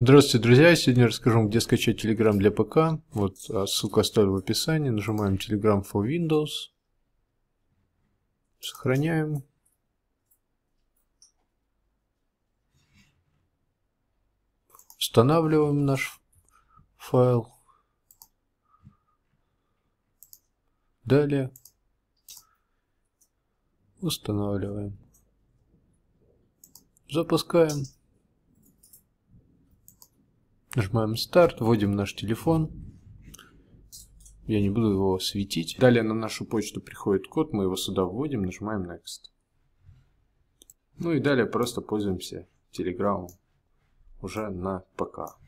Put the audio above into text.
Здравствуйте, друзья! Сегодня я расскажу вам, где скачать Telegram для ПК. Вот а, ссылку оставлю в описании. Нажимаем Telegram for Windows. Сохраняем. Устанавливаем наш файл. Далее. Устанавливаем. Запускаем. Нажимаем старт, вводим наш телефон. Я не буду его светить. Далее на нашу почту приходит код, мы его сюда вводим, нажимаем Next. Ну и далее просто пользуемся Telegram уже на ПК.